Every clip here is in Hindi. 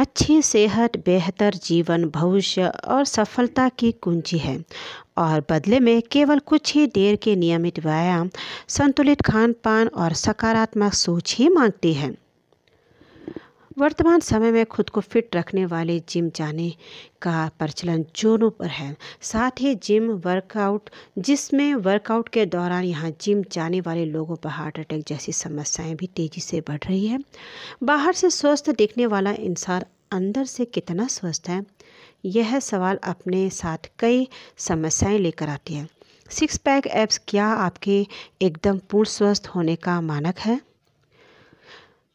अच्छी सेहत बेहतर जीवन भविष्य और सफलता की कुंजी है और बदले में केवल कुछ ही देर के नियमित व्यायाम संतुलित खान पान और सकारात्मक सोच ही मांगती है वर्तमान समय में खुद को फिट रखने वाले जिम जाने का प्रचलन जोरों पर है साथ ही जिम वर्कआउट जिसमें वर्कआउट के दौरान यहाँ जिम जाने वाले लोगों पर हार्ट अटैक जैसी समस्याएं भी तेज़ी से बढ़ रही है बाहर से स्वस्थ दिखने वाला इंसान अंदर से कितना स्वस्थ है यह सवाल अपने साथ कई समस्याएं लेकर आती है सिक्स पैक एप्स क्या आपके एकदम पूर्ण स्वस्थ होने का मानक है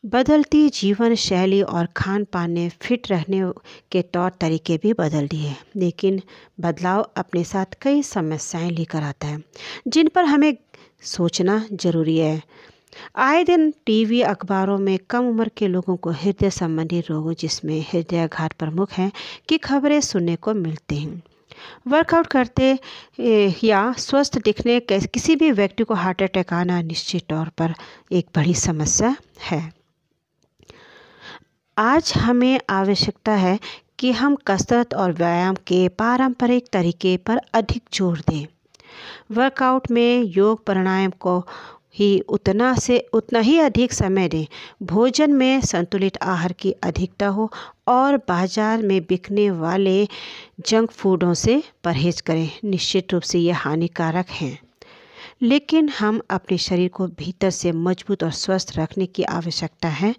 बदलती जीवन शैली और खान पान ने फिट रहने के तौर तरीके भी बदल दिए लेकिन बदलाव अपने साथ कई समस्याएं लेकर आता है जिन पर हमें सोचना ज़रूरी है आए दिन टीवी अखबारों में कम उम्र के लोगों को हृदय संबंधी रोगों जिसमें हृदयाघात प्रमुख हैं की खबरें सुनने को मिलती हैं वर्कआउट करते या स्वस्थ दिखने किसी भी व्यक्ति को हार्ट अटैक आना निश्चित तौर पर एक बड़ी समस्या है आज हमें आवश्यकता है कि हम कसरत और व्यायाम के पारंपरिक तरीके पर अधिक जोर दें वर्कआउट में योग प्राणायाम को ही उतना से उतना ही अधिक समय दें भोजन में संतुलित आहार की अधिकता हो और बाजार में बिकने वाले जंक फूडों से परहेज करें निश्चित रूप से ये हानिकारक हैं लेकिन हम अपने शरीर को भीतर से मजबूत और स्वस्थ रखने की आवश्यकता है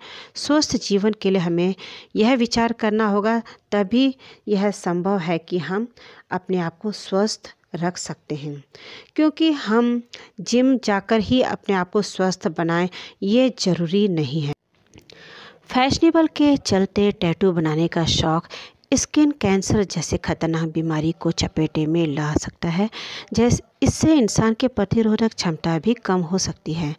स्वस्थ जीवन के लिए हमें यह विचार करना होगा तभी यह संभव है कि हम अपने आप को स्वस्थ रख सकते हैं क्योंकि हम जिम जाकर ही अपने आप को स्वस्थ बनाएं ये ज़रूरी नहीं है फैशनेबल के चलते टैटू बनाने का शौक़ स्किन कैंसर जैसे खतरनाक बीमारी को चपेटे में ला सकता है जैसे इससे इंसान के प्रतिरोधक क्षमता भी कम हो सकती है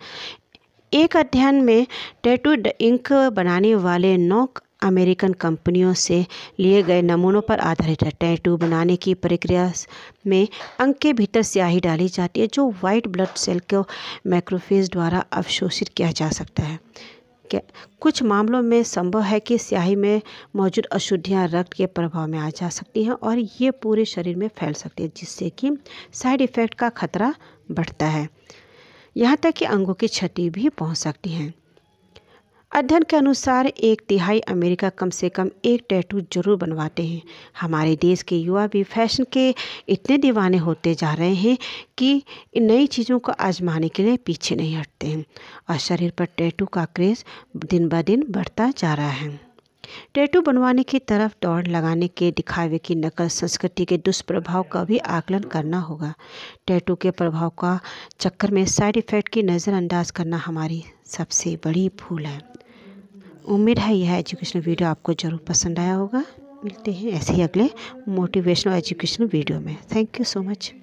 एक अध्ययन में टैटू इंक बनाने वाले नौ अमेरिकन कंपनियों से लिए गए नमूनों पर आधारित है टैटू बनाने की प्रक्रिया में अंक के भीतर स्याही डाली जाती है जो वाइट ब्लड सेल को मैक्रोफेज द्वारा अवशोषित किया जा सकता है कुछ मामलों में संभव है कि स्याही में मौजूद अशुद्धियाँ रक्त के प्रभाव में आ जा सकती हैं और ये पूरे शरीर में फैल सकती है जिससे कि साइड इफ़ेक्ट का खतरा बढ़ता है यहाँ तक कि अंगों की क्षति भी पहुँच सकती हैं अध्ययन के अनुसार एक तिहाई अमेरिका कम से कम एक टैटू जरूर बनवाते हैं हमारे देश के युवा भी फैशन के इतने दीवाने होते जा रहे हैं कि नई चीज़ों को आजमाने के लिए पीछे नहीं हटते हैं और शरीर पर टैटू का क्रेज दिन ब दिन बढ़ता जा रहा है टैटू बनवाने की तरफ दौड़ लगाने के दिखावे की नकल संस्कृति के दुष्प्रभाव का भी आकलन करना होगा टैटू के प्रभाव का चक्कर में साइड इफ़ेक्ट की नज़रअंदाज करना हमारी सबसे बड़ी भूल है उम्मीद है यह एजुकेशनल वीडियो आपको ज़रूर पसंद आया होगा मिलते हैं ऐसे ही अगले मोटिवेशनल एजुकेशनल वीडियो में थैंक यू सो मच